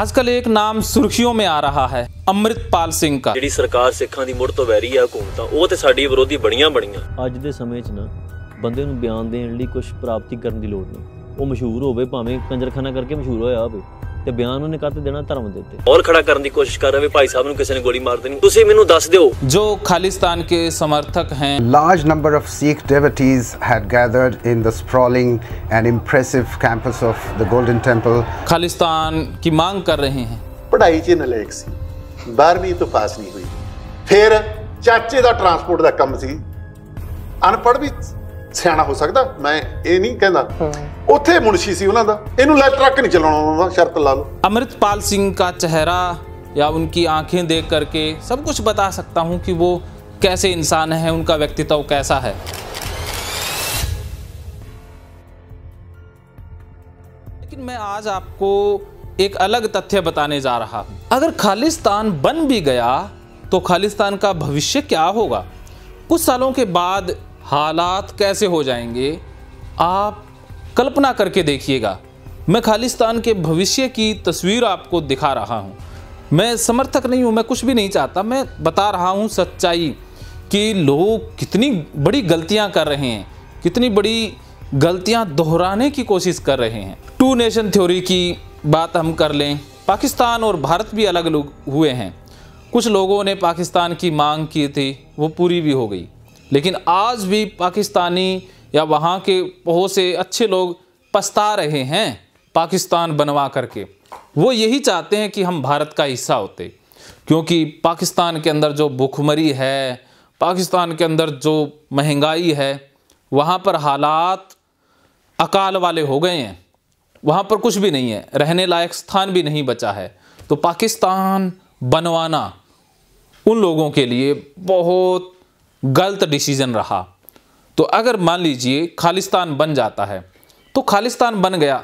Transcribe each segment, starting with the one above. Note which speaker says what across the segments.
Speaker 1: ਅੱਜਕੱਲ ਇੱਕ ਨਾਮ ਸੁਰਖੀਆਂ ਵਿੱਚ ਆ ਰਿਹਾ ਹੈ ਅਮਰਿਤਪਾਲ ਸਿੰਘ ਦਾ ਜਿਹੜੀ ਸਰਕਾਰ ਸਿੱਖਾਂ ਦੀ ਮੁੜ ਤੋਂ ਵੈਰੀ ਆ ਹਕੂਮਤਾਂ ਉਹ ਤੇ ਸਾਡੀ ਵਿਰੋਧੀ ਬਣੀਆਂ ਬਣੀਆਂ ਅੱਜ ਦੇ ਸਮੇਂ 'ਚ ਨਾ ਬੰਦੇ ਨੂੰ ਬਿਆਨ ਦੇਣ ਲਈ ਕੁਝ ਪ੍ਰਾਪਤੀ ਕਰਨ ਦੀ ਲੋੜ ਨਹੀਂ ਉਹ ਮਸ਼ਹੂਰ ਹੋਵੇ ਭਾਵੇਂ ਕੰਜਰਖਾਨਾ ਕਰਕੇ ਮਸ਼ਹੂਰ ਹੋਇਆ ਹੋਵੇ ਤੇ ਬਿਆਨ ਉਹਨੇ ਕਾਤੇ ਦੇਣਾ ਧਰਮ ਦੇ ਉੱਤੇ ਔਰ ਖੜਾ ਕਰਨ ਦੀ ਕੋਸ਼ਿਸ਼ ਕਰ ਰਿਹਾ ਵੀ ਭਾਈ ਸਾਹਿਬ ਨੂੰ ਕਿਸੇ ਨੇ ਗੋਲੀ ਮਾਰ ਦੇਣੀ ਤੁਸੀਂ ਮੈਨੂੰ ਦੱਸ ਦਿਓ ਜੋ ਖਾਲਿਸਤਾਨ ਕੇ ਸਮਰਥਕ ਹੈ large number of Sikh devotees had gathered in the sprawling and impressive campus of the Golden Temple Khalistan ਕੀ ਮੰਗ ਕਰ ਰਹੇ ਹਨ ਪੜ੍ਹਾਈ 'ਚ ਨਲੇਕ ਸੀ 12ਵੀਂ ਤੋਂ ਪਾਸ ਨਹੀਂ ਹੋਈ ਫਿਰ ਚਾਚੇ ਦਾ ਟਰਾਂਸਪੋਰਟ ਦਾ ਕੰਮ ਸੀ ਅਨਪੜ੍ਹ ਵੀ ਸਿਆਣਾ ਹੋ ਸਕਦਾ ਮੈਂ ਇਹ ਨਹੀਂ ਕਹਿੰਦਾ ਉੱਥੇ ਮੁਨਸ਼ੀ ਸੀ ਉਹਨਾਂ ਦਾ ਇਹਨੂੰ ਲੈ ਟਰੱਕ ਨਹੀਂ ਚਲਾਉਣਾ ਉਹਨਾਂ ਦਾ ਸ਼ਰਤ ਲਾ ਲਓ ਅਮਰਿਤਪਾਲ ਸਿੰਘ ਦਾ ਚਿਹਰਾ या उनकी आंखें देख करके सब कुछ बता सकता हूँ कि वो कैसे इंसान हैं उनका व्यक्तित्व कैसा है लेकिन मैं आज आपको एक अलग तथ्य बताने जा रहा हूं अगर खालिस्तान बन भी गया तो खालिस्तान का भविष्य क्या होगा कुछ सालों के बाद हालात कैसे हो जाएंगे आप कल्पना करके देखिएगा मैं खालिस्तान के भविष्य की तस्वीर आपको दिखा रहा हूँ मैं समर्थक नहीं हूँ मैं कुछ भी नहीं चाहता मैं बता रहा हूँ सच्चाई कि लोग कितनी बड़ी गलतियाँ कर रहे हैं कितनी बड़ी गलतियाँ दोहराने की कोशिश कर रहे हैं टू नेशन थ्योरी की बात हम कर लें पाकिस्तान और भारत भी अलग हुए हैं कुछ लोगों ने पाकिस्तान की मांग की थी वो पूरी भी हो गई लेकिन आज भी पाकिस्तानी या वहाँ के बहुत से अच्छे लोग पछता रहे हैं पाकिस्तान बनवा करके वो यही चाहते हैं कि हम भारत का हिस्सा होते क्योंकि पाकिस्तान के अंदर जो भुखमरी है पाकिस्तान के अंदर जो महंगाई है वहाँ पर हालात अकाल वाले हो गए हैं वहाँ पर कुछ भी नहीं है रहने लायक स्थान भी नहीं बचा है तो पाकिस्तान बनवाना उन लोगों के लिए बहुत गलत डिसीज़न रहा तो अगर मान लीजिए खालिस्तान बन जाता है तो खालिस्तान बन गया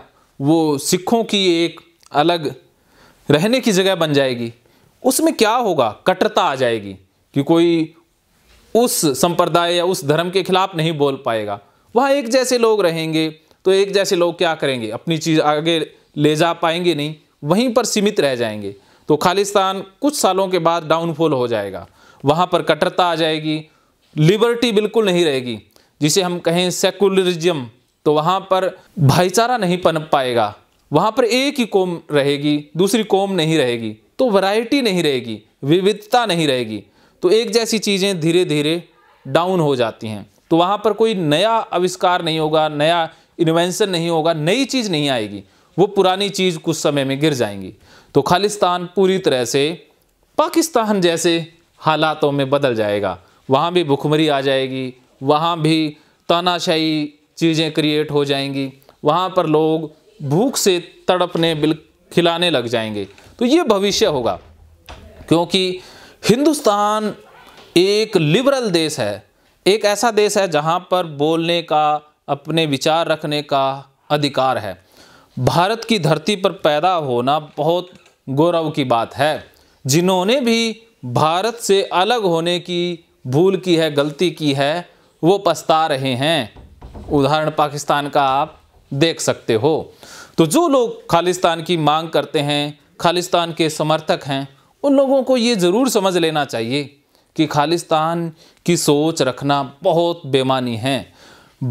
Speaker 1: वो सिखों की एक अलग रहने की जगह बन जाएगी उसमें क्या होगा कट्टरता आ जाएगी कि कोई उस संप्रदाय या उस धर्म के खिलाफ नहीं बोल पाएगा वहाँ एक जैसे लोग रहेंगे तो एक जैसे लोग क्या करेंगे अपनी चीज़ आगे ले जा पाएंगे नहीं वहीं पर सीमित रह जाएंगे तो खालिस्तान कुछ सालों के बाद डाउनफॉल हो जाएगा वहाँ पर कट्टरता आ जाएगी लिबर्टी बिल्कुल नहीं रहेगी जिसे हम कहें सेकुलरिज्म तो वहाँ पर भाईचारा नहीं पनप पाएगा वहाँ पर एक ही कौम रहेगी दूसरी कौम नहीं रहेगी तो वैरायटी नहीं रहेगी विविधता नहीं रहेगी तो एक जैसी चीज़ें धीरे धीरे डाउन हो जाती हैं तो वहाँ पर कोई नया आविष्कार नहीं होगा नया इन्वेंशन नहीं होगा नई चीज़ नहीं आएगी वो पुरानी चीज़ कुछ समय में गिर जाएंगी तो खालिस्तान पूरी तरह से पाकिस्तान जैसे हालातों में बदल जाएगा वहाँ भी भुखमरी आ जाएगी वहाँ भी तानाशाही चीज़ें क्रिएट हो जाएंगी वहाँ पर लोग भूख से तड़पने बिल खिलाने लग जाएंगे तो ये भविष्य होगा क्योंकि हिंदुस्तान एक लिबरल देश है एक ऐसा देश है जहाँ पर बोलने का अपने विचार रखने का अधिकार है भारत की धरती पर पैदा होना बहुत गौरव की बात है जिन्होंने भी भारत से अलग होने की भूल की है गलती की है वो पछता रहे हैं उदाहरण पाकिस्तान का आप देख सकते हो तो जो लोग खालिस्तान की मांग करते हैं खालिस्तान के समर्थक हैं उन लोगों को ये ज़रूर समझ लेना चाहिए कि खालिस्तान की सोच रखना बहुत बेमानी है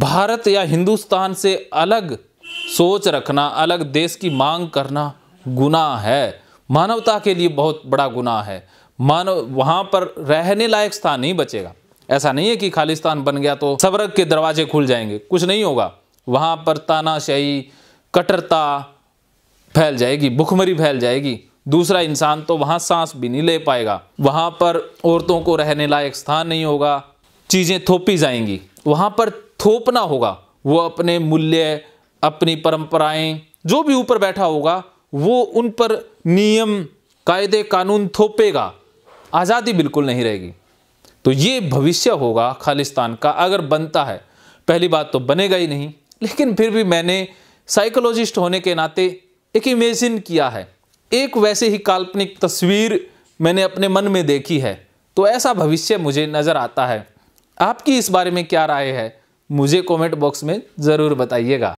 Speaker 1: भारत या हिंदुस्तान से अलग सोच रखना अलग देश की मांग करना गुनाह है मानवता के लिए बहुत बड़ा गुनाह है मानो वहाँ पर रहने लायक स्थान नहीं बचेगा ऐसा नहीं है कि खालिस्तान बन गया तो सबरग के दरवाजे खुल जाएंगे कुछ नहीं होगा वहाँ पर तानाशाही कट्टरता फैल जाएगी भुखमरी फैल जाएगी दूसरा इंसान तो वहाँ सांस भी नहीं ले पाएगा वहाँ पर औरतों को रहने लायक स्थान नहीं होगा चीज़ें थोपी जाएंगी वहाँ पर थोपना होगा वो अपने मूल्य अपनी परंपराएं जो भी ऊपर बैठा होगा वो उन पर नियम कायदे कानून थोपेगा आज़ादी बिल्कुल नहीं रहेगी तो ये भविष्य होगा खालिस्तान का अगर बनता है पहली बात तो बनेगा ही नहीं लेकिन फिर भी मैंने साइकोलॉजिस्ट होने के नाते एक इमेजिन किया है एक वैसे ही काल्पनिक तस्वीर मैंने अपने मन में देखी है तो ऐसा भविष्य मुझे नज़र आता है आपकी इस बारे में क्या राय है मुझे कमेंट बॉक्स में ज़रूर बताइएगा